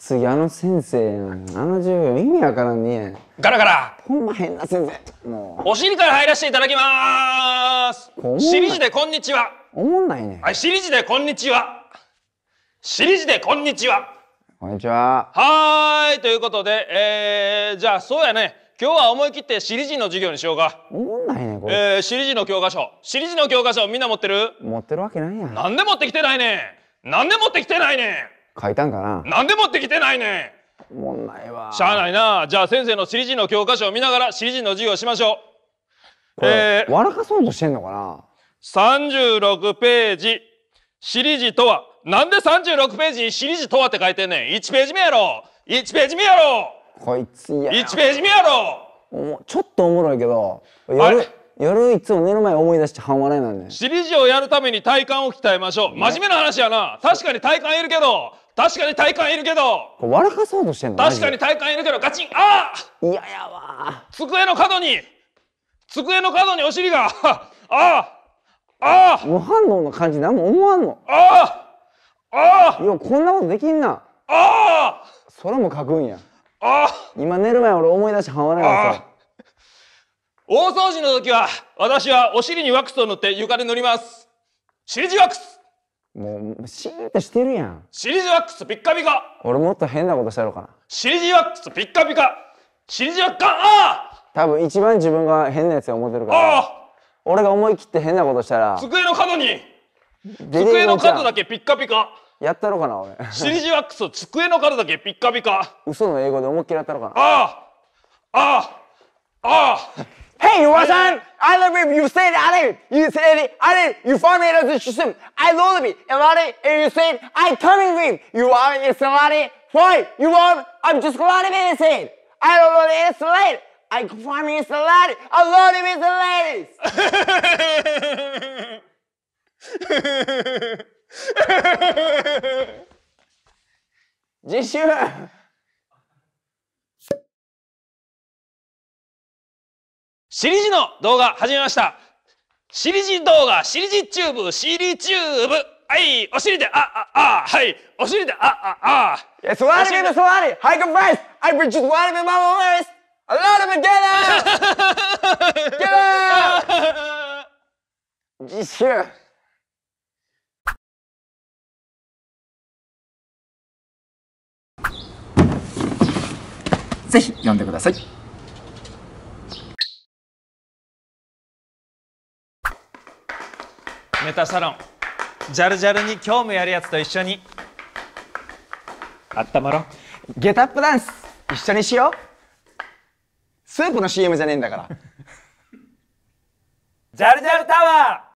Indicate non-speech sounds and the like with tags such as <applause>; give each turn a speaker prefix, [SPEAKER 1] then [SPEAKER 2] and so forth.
[SPEAKER 1] 次あの先生あの授業意味わからんねガ
[SPEAKER 2] ラガラほんま変な先生もうお尻から入らせていただきますりじでこんにちは
[SPEAKER 1] おもんないね
[SPEAKER 2] はいじでこんにちはりじでこんにちは
[SPEAKER 1] こんにちは
[SPEAKER 2] はいということでえー、じゃあそうやね今日は思い切って尻字の授業にしようかおも
[SPEAKER 1] んないねこれ
[SPEAKER 2] えー、尻字の教科書尻字の教科書みんな持ってる
[SPEAKER 1] 持ってるわけな
[SPEAKER 2] いやんなんで持ってきてないねんなんで持ってきてないねん書いたんかななんで持ってきてないねんもんないわしゃあないなじゃあ先生のリ理人の教科書を見ながらリ理人の授業しましょうえ
[SPEAKER 1] ー、笑かそうとしてんのかな
[SPEAKER 2] 36ページ私理人とはなんで36ページに私理人とはって書いてんねん1ページ目やろ1ページ目やろ
[SPEAKER 1] こいつや1ペー
[SPEAKER 2] ジ目やろ
[SPEAKER 1] ちょっとおもろいけど夜夜いつも寝る前思い出して半笑いなんね
[SPEAKER 2] 私理事をやるために体幹を鍛えましょう、真面目な話やな確かに体幹いるけど確かに体幹いるけど
[SPEAKER 1] 笑かそうとしてんの確かに
[SPEAKER 2] 体幹いるけどガチンあ
[SPEAKER 1] あいやや
[SPEAKER 2] わ机の角に机の角にお尻が <laughs> ああ
[SPEAKER 1] ああ無反応の感じ何も思わんのああああいやこんなことできんなああ空も描くんやああ今寝る前俺思い出し半笑いな
[SPEAKER 2] さ大掃除の時は私はお尻にワックスを塗って床で塗ります CG ワックス
[SPEAKER 1] もうシーンとしてるやん
[SPEAKER 2] シリジワックスピッカピカ
[SPEAKER 1] 俺もっと変なことしたろかな
[SPEAKER 2] シリジワックスピッカピカシリジワッカあ
[SPEAKER 1] あ多分一番自分が変なやつが思ってるから俺が思い切って変なことしたら
[SPEAKER 2] 机の角に
[SPEAKER 1] 机の角だ
[SPEAKER 2] けピッカピカ
[SPEAKER 1] やったろかな俺シリ
[SPEAKER 2] ジワックス机の角だけピッカピカ
[SPEAKER 1] 嘘の英語で思いっきりやったろかな
[SPEAKER 2] ああああああ
[SPEAKER 1] Hey, Russian, I love it. You said I love it. You said it. I love it. You formulated the system. I love it. And love it. And you said I coming with. You are it's a lot it. Why? You are. I'm just glad it is I don't know the it's late. I find me it's the lady. I love it. It's the ladies.
[SPEAKER 2] 実習シリジの動画始めました。シリジ動画、シリジチューブ、シリチューブ。はい、お尻で、あ、あ、あ、はい、お尻で、あ、あ、あ。
[SPEAKER 1] いや、そわりめのそわり、ハイイス、I bring j u t one of my words, a lot of it, get out!
[SPEAKER 2] <laughs> get out! <laughs> ぜひ読んでください。メタサロンジャルジャルに今日もやるやつと一緒に
[SPEAKER 1] あったまろゲタップダンス一緒にしようスープの CM じゃねえんだから <laughs> ジャルジャルタワー